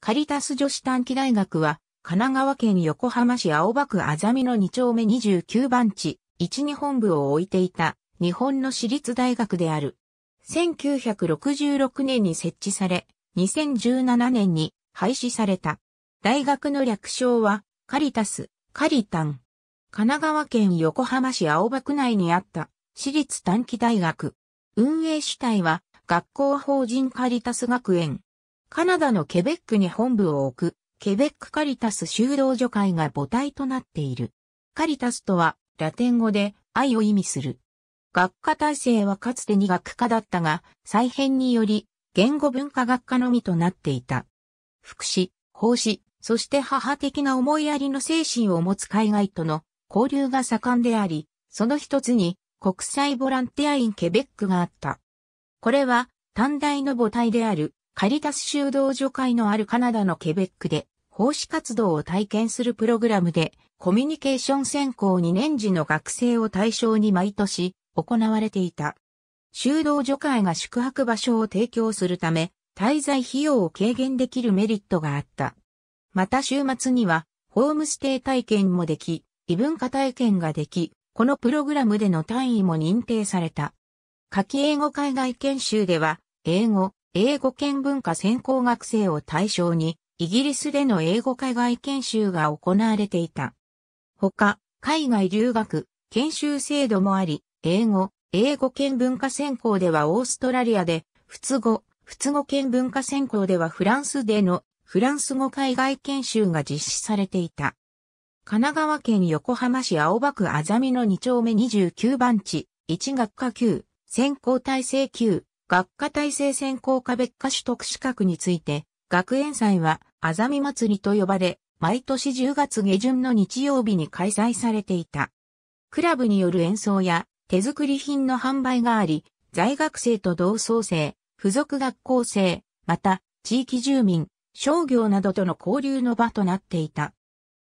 カリタス女子短期大学は、神奈川県横浜市青葉区あざみの2丁目29番地、1日本部を置いていた、日本の私立大学である。1966年に設置され、2017年に廃止された。大学の略称は、カリタス、カリタン。神奈川県横浜市青葉区内にあった、私立短期大学。運営主体は、学校法人カリタス学園。カナダのケベックに本部を置く、ケベックカリタス修道女会が母体となっている。カリタスとは、ラテン語で愛を意味する。学科体制はかつて二学科だったが、再編により、言語文化学科のみとなっていた。福祉、奉仕、そして母的な思いやりの精神を持つ海外との交流が盛んであり、その一つに国際ボランティアインケベックがあった。これは、短大の母体であるカリタス修道女会のあるカナダのケベックで、奉仕活動を体験するプログラムで、コミュニケーション専攻2年時の学生を対象に毎年行われていた。修道女会が宿泊場所を提供するため、滞在費用を軽減できるメリットがあった。また週末には、ホームステイ体験もでき、異文化体験ができ、このプログラムでの単位も認定された。夏季英語海外研修では、英語、英語圏文化専攻学生を対象に、イギリスでの英語海外研修が行われていた。他、海外留学、研修制度もあり、英語、英語圏文化専攻ではオーストラリアで、仏語、仏語圏文化専攻ではフランスでのフランス語海外研修が実施されていた。神奈川県横浜市青葉区あざみの2丁目29番地、1学科級、専攻体制級、学科体制専攻科別科取得資格について、学園祭は、あざみ祭りと呼ばれ、毎年10月下旬の日曜日に開催されていた。クラブによる演奏や手作り品の販売があり、在学生と同窓生、付属学校生、また地域住民、商業などとの交流の場となっていた。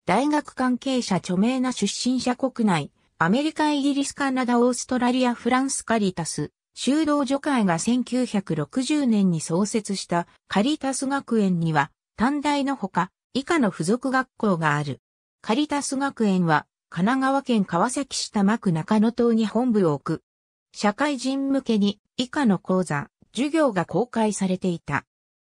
大学関係者著名な出身者国内、アメリカ、イギリス、カナダ、オーストラリア、フランス、カリタス、修道女会が1960年に創設したカリタス学園には、短大のほか、以下の付属学校がある。カリタス学園は、神奈川県川崎市多摩区中野島に本部を置く。社会人向けに以下の講座、授業が公開されていた。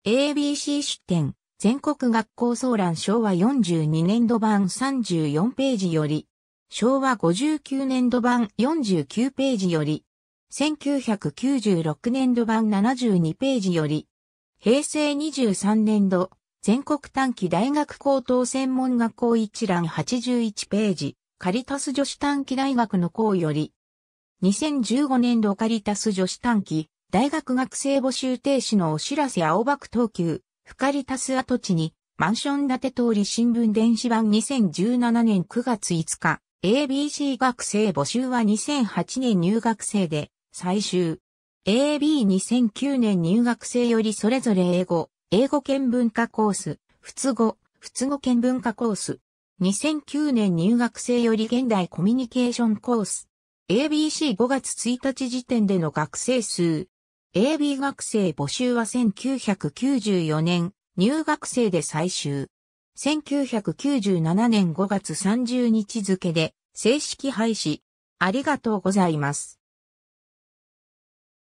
ABC 出展、全国学校総覧昭和42年度版34ページより、昭和59年度版49ページより、1996年度版72ページより、平成23年度、全国短期大学高等専門学校一覧81ページ、カリタス女子短期大学の校より、2015年度カリタス女子短期、大学学生募集停止のお知らせ青幕東急、フカリタス跡地に、マンション建て通り新聞電子版2017年9月5日、ABC 学生募集は2008年入学生で、最終。AB2009 年入学生よりそれぞれ英語、英語圏文化コース、通語、通語圏文化コース。2009年入学生より現代コミュニケーションコース。ABC5 月1日時点での学生数。AB 学生募集は1994年、入学生で最終。1997年5月30日付で正式廃止。ありがとうございます。